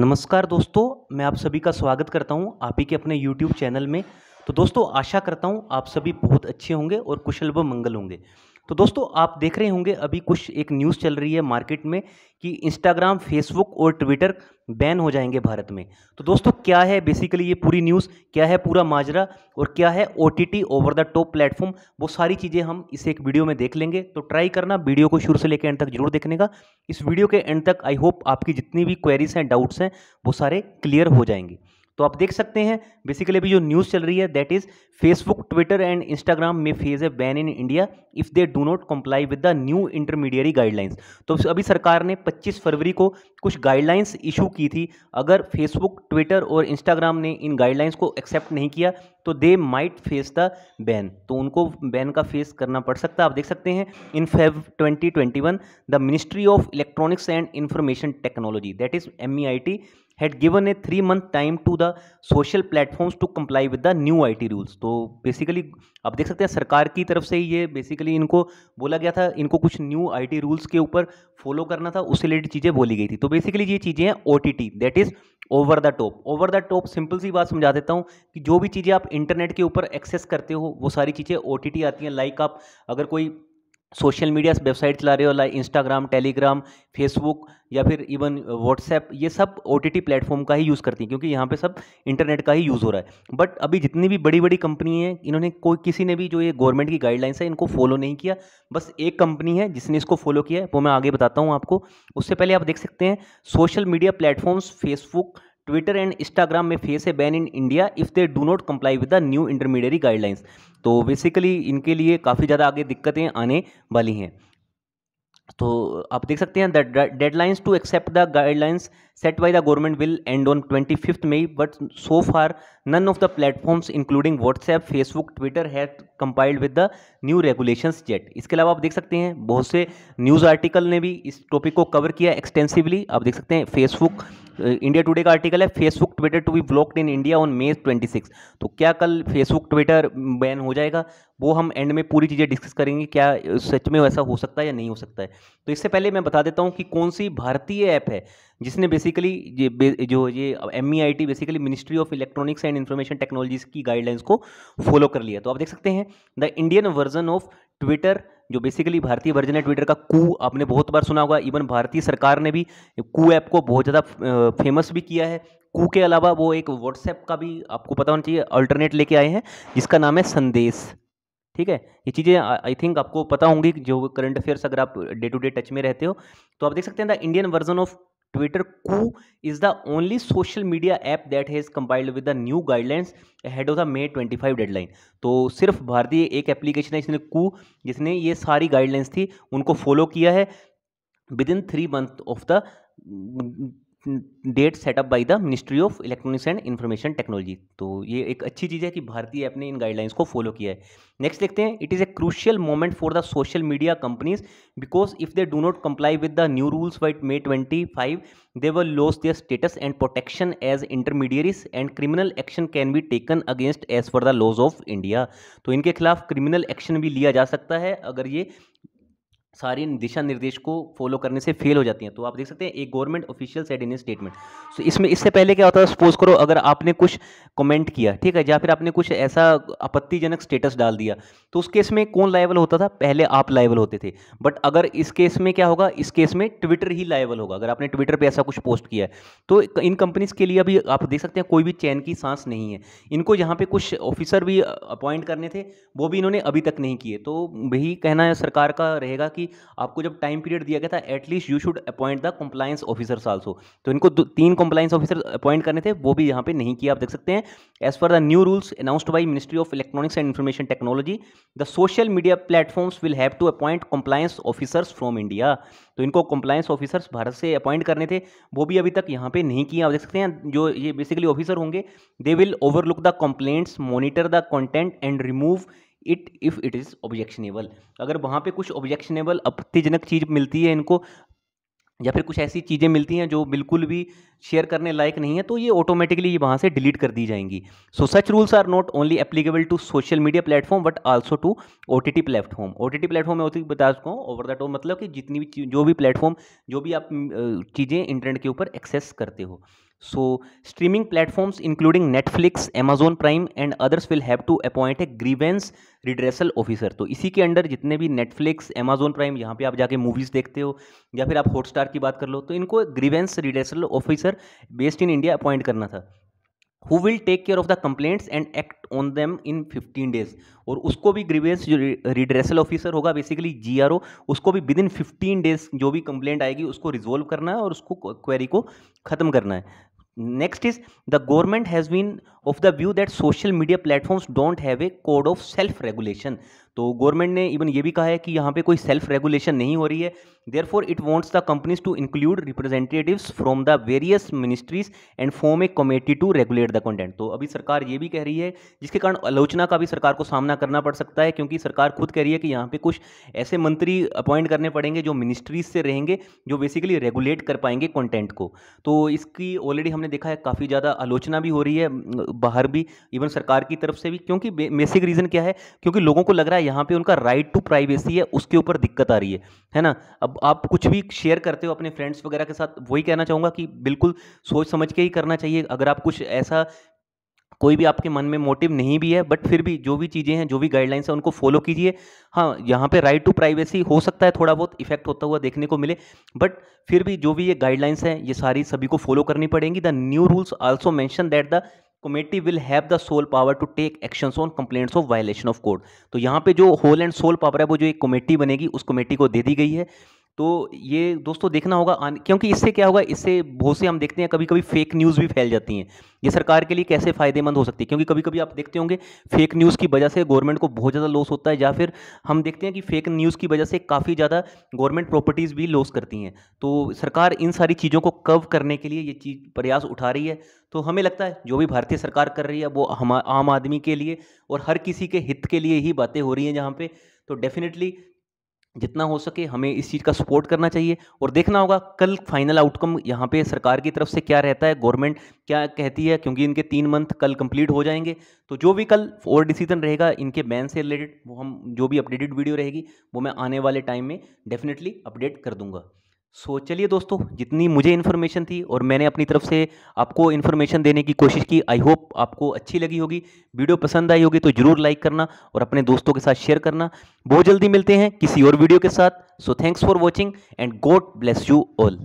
नमस्कार दोस्तों मैं आप सभी का स्वागत करता हूं आप ही के अपने YouTube चैनल में तो दोस्तों आशा करता हूं आप सभी बहुत अच्छे होंगे और कुशल व मंगल होंगे तो दोस्तों आप देख रहे होंगे अभी कुछ एक न्यूज़ चल रही है मार्केट में कि इंस्टाग्राम फेसबुक और ट्विटर बैन हो जाएंगे भारत में तो दोस्तों क्या है बेसिकली ये पूरी न्यूज़ क्या है पूरा माजरा और क्या है O over the top platform वो सारी चीज़ें हम इसे एक वीडियो में देख लेंगे तो ट्राई करना वीडियो को शुरू से लेकर एंड तक जरूर देखने का इस वीडियो के एंड तक आई होप आपकी जितनी भी क्वेरीज हैं डाउट्स हैं वो सारे क्लियर हो जाएंगे तो आप देख सकते हैं बेसिकली अभी जो न्यूज़ चल रही है that is Facebook Twitter and Instagram में face a ban in India if they do not comply with the new intermediary guidelines तो अभी सरकार ने 25 फरवरी को कुछ गाइडलाइंस इशू की थी अगर फेसबुक ट्विटर और इंस्टाग्राम ने इन गाइडलाइंस को एक्सेप्ट नहीं किया तो they might face the ban तो उनको बैन का फेस करना पड़ सकता है आप देख सकते हैं in Feb 2021 the ministry of electronics and information technology that is M E I T had given a three month time to the social platforms to comply with the new IT rules तो basically आप देख सकते हैं सरकार की तरफ से ही ये बेसिकली इनको बोला गया था इनको कुछ न्यू आईटी रूल्स के ऊपर फॉलो करना था उससे रिलेटेड चीज़ें बोली गई थी तो बेसिकली ये चीज़ें हैं O T T that is over the top over the top simple सी बात समझा देता हूँ कि जो भी चीज़ें आप इंटरनेट के ऊपर एक्सेस करते हो वो सारी चीज़ें ओ टी टी आती हैं लाइक आप अगर कोई सोशल मीडिया वेबसाइट चला रहे हो लाइक इंस्टाग्राम टेलीग्राम फेसबुक या फिर इवन व्हाट्सएप ये सब ओ टी प्लेटफॉर्म का ही यूज़ करती हैं क्योंकि यहाँ पे सब इंटरनेट का ही यूज़ हो रहा है बट अभी जितनी भी बड़ी बड़ी कंपनी है इन्होंने कोई किसी ने भी जो ये गवर्नमेंट की गाइडलाइंस है इनको फॉलो नहीं किया बस एक कंपनी है जिसने इसको फॉलो किया है वो मैं आगे बताता हूँ आपको उससे पहले आप देख सकते हैं social media platforms Facebook Twitter and Instagram में face a ban in India if they do not comply with the new intermediary guidelines तो बेसिकली इनके लिए काफ़ी ज़्यादा आगे दिक्कतें आने वाली हैं तो आप देख सकते हैं the deadlines to accept the guidelines set by the government will end on twenty fifth May but so far none of the platforms including WhatsApp Facebook Twitter have compiled with the new regulations yet इसके अलावा आप देख सकते हैं बहुत से news article ने भी इस टॉपिक को कवर किया एक्सटेंसिवली आप देख सकते हैं फेसबुक इंडिया टुडे का आर्टिकल है Facebook Twitter to be blocked in India on May 26 तो क्या कल फेसबुक ट्विटर बैन हो जाएगा वो हम एंड में पूरी चीज़ें डिस्कस करेंगे क्या सच में वैसा हो सकता है या नहीं हो सकता है तो इससे पहले मैं बता देता हूँ कि कौन सी भारतीय ऐप है जिसने बेसिकली ये जो ये um basically ministry of electronics and information technologies की गाइडलाइंस को फॉलो कर लिया तो आप देख सकते हैं the Indian version of Twitter जो बेसिकली भारतीय वर्जन है ट्विटर का कू आपने बहुत बार सुना होगा इवन भारतीय सरकार ने भी कू ऐप को बहुत ज़्यादा फेमस भी किया है कू के अलावा वो एक व्हाट्सएप का भी आपको पता होना चाहिए अल्टरनेट लेके आए हैं जिसका नाम है संदेश ठीक है ये चीज़ें आई थिंक आपको पता होंगी जो करंट अफेयर्स अगर आप डे टू डे टच में रहते हो तो आप देख सकते हैं the Indian version of Twitter Koo is the only social media app that has compiled with the new guidelines ahead of the May twenty five deadline तो सिर्फ भारतीय एक एप्लीकेशन है इसने कू जिसने ये सारी गाइडलाइंस थी उनको फॉलो किया है within three month of the date set up by the ministry of electronics and information technology तो ये एक अच्छी चीज़ है कि भारतीय ऐप ने इन गाइडलाइंस को फॉलो किया है नेक्स्ट देखते हैं it is a crucial moment for the social media companies because if they do not comply with the new rules by May twenty five they were lose their status and protection as intermediaries and criminal action can be taken against as for the laws of India तो इनके खिलाफ criminal action भी लिया जा सकता है अगर ये सारी दिशा निर्देश को फॉलो करने से फेल हो जाती हैं तो आप देख सकते हैं एक government official said in statement so इसमें इससे पहले क्या होता है सपोज करो अगर आपने कुछ कमेंट किया ठीक है या फिर आपने कुछ ऐसा आपत्तिजनक स्टेटस डाल दिया तो उस केस में कौन लाइबल होता था पहले आप लाइबल होते थे बट अगर इस केस में क्या होगा इस केस में ट्विटर ही लाइबल होगा अगर आपने ट्विटर पर ऐसा कुछ पोस्ट किया है तो इन कंपनीज़ के लिए अभी आप देख सकते हैं कोई भी चैन की सांस नहीं है इनको यहाँ पर कुछ ऑफिसर भी अपॉइंट करने थे वो भी इन्होंने अभी तक नहीं किए तो वही कहना है सरकार का रहेगा कि कि आपको जब टाइम पीरियड दिया गया था at least you should appoint the compliance officers also तो इनको तीन कंप्लायंस ऑफिसर अपॉइंट करने थे वो भी यहाँ पे नहीं किया आप देख सकते हैं as per the new rules announced by ministry of electronics and information technology the social media platforms will have to appoint compliance officers from India तो इनको कंप्लायंस ऑफिसर्स भारत से अपॉइंट करने थे वो भी अभी तक यहाँ पे नहीं किया आप देख सकते हैं जो ये बेसिकली ऑफिसर होंगे they will overlook the complaints monitor the content and remove it if it is objectionable अगर वहाँ पे कुछ ऑब्जेक्शनेबल आपत्तिजनक चीज़ मिलती है इनको या फिर कुछ ऐसी चीज़ें मिलती हैं जो बिल्कुल भी शेयर करने लायक नहीं है तो ये ऑटोमेटिकली ये वहाँ से डिलीट कर दी जाएंगी so such rules are not only applicable to social media platform but also to O T T platform O T T platform में होती बता चुका हूँ ओवर द टॉप मतलब कि जितनी भी जो भी प्लेटफॉर्म जो भी आप चीज़ें इंटरनेट के ऊपर एक्सेस करते हो so streaming platforms including Netflix Amazon Prime and others will have to appoint a grievance redressal officer तो इसी के अंडर जितने भी नेटफ्लिक्स एमेजोन प्राइम यहाँ पे आप जाके मूवीज़ देखते हो या फिर आप हॉटस्टार की बात कर लो तो इनको grievance redressal officer based in India appoint करना था who will take care of the complaints and act on them in fifteen days और उसको भी ग्रीवेंस जो रिड्रेसल ऑफिसर होगा बेसिकली जी आर ओ उसको भी विद इन फिफ्टीन डेज जो भी कंप्लेंट आएगी उसको रिजोल्व करना है और उसको क्वेरी को ख़त्म करना है next is the government has been of the view that social media platforms don't have a code of self regulation तो गवर्नमेंट ने इवन ये भी कहा है कि यहाँ पे कोई सेल्फ रेगुलेशन नहीं हो रही है therefore it wants the companies to include representatives from the various ministries and form a committee to regulate the content तो अभी सरकार ये भी कह रही है जिसके कारण आलोचना का भी सरकार को सामना करना पड़ सकता है क्योंकि सरकार खुद कह रही है कि यहाँ पे कुछ ऐसे मंत्री अपॉइंट करने पड़ेंगे जो मिनिस्ट्रीज से रहेंगे जो बेसिकली रेगुलेट कर पाएंगे कॉन्टेंट को तो इसकी ऑलरेडी हमने देखा है काफ़ी ज़्यादा आलोचना भी हो रही है बाहर भी इवन सरकार की तरफ से भी क्योंकि बेसिक रीज़न क्या है क्योंकि लोगों को लग रहा है यहाँ पे उनका राइट टू प्राइवेसी है उसके ऊपर दिक्कत आ रही है है ना अब आप कुछ भी शेयर करते हो अपने फ्रेंड्स वगैरह के साथ वही कहना चाहूँगा कि बिल्कुल सोच समझ के ही करना चाहिए अगर आप कुछ ऐसा कोई भी आपके मन में मोटिव नहीं भी है बट फिर भी जो भी चीज़ें हैं जो भी गाइडलाइंस हैं उनको फॉलो कीजिए हाँ यहाँ पे राइट टू प्राइवेसी हो सकता है थोड़ा बहुत इफेक्ट होता हुआ देखने को मिले बट फिर भी जो भी ये गाइडलाइंस हैं ये सारी सभी को फॉलो करनी पड़ेंगी the new rules also mention that the committee will have the sole power to take actions on complaints of violation of code तो यहाँ पे जो होल एंड सोल पावर है वो जो एक कमेटी बनेगी उस कमेटी को दे दी गई है तो ये दोस्तों देखना होगा क्योंकि इससे क्या होगा इससे बहुत से हम देखते हैं कभी कभी फेक न्यूज़ भी फैल जाती हैं ये सरकार के लिए कैसे फ़ायदेमंद हो सकती है क्योंकि कभी कभी आप देखते होंगे फेक न्यूज़ की वजह से गवर्नमेंट को बहुत ज़्यादा लॉस होता है या फिर हम देखते हैं कि फेक न्यूज़ की वजह से काफ़ी ज़्यादा गवर्नमेंट प्रॉपर्टीज़ भी लॉस करती हैं तो सरकार इन सारी चीज़ों को कव करने के लिए ये चीज़ प्रयास उठा रही है तो हमें लगता है जो भी भारतीय सरकार कर रही है वो हम आम आदमी के लिए और हर किसी के हित के लिए ही बातें हो रही हैं जहाँ पर तो डेफिनेटली जितना हो सके हमें इस चीज़ का सपोर्ट करना चाहिए और देखना होगा कल फाइनल आउटकम यहाँ पे सरकार की तरफ से क्या रहता है गवर्नमेंट क्या कहती है क्योंकि इनके तीन मंथ कल कंप्लीट हो जाएंगे तो जो भी कल और डिसीजन रहेगा इनके बैन से रिलेटेड वो हम जो भी अपडेटेड वीडियो रहेगी वो मैं आने वाले टाइम में डेफिनेटली अपडेट कर दूंगा सो so, चलिए दोस्तों जितनी मुझे इन्फॉर्मेशन थी और मैंने अपनी तरफ से आपको इन्फॉर्मेशन देने की कोशिश की आई होप आपको अच्छी लगी होगी वीडियो पसंद आई होगी तो ज़रूर लाइक करना और अपने दोस्तों के साथ शेयर करना बहुत जल्दी मिलते हैं किसी और वीडियो के साथ so thanks for watching and God bless you all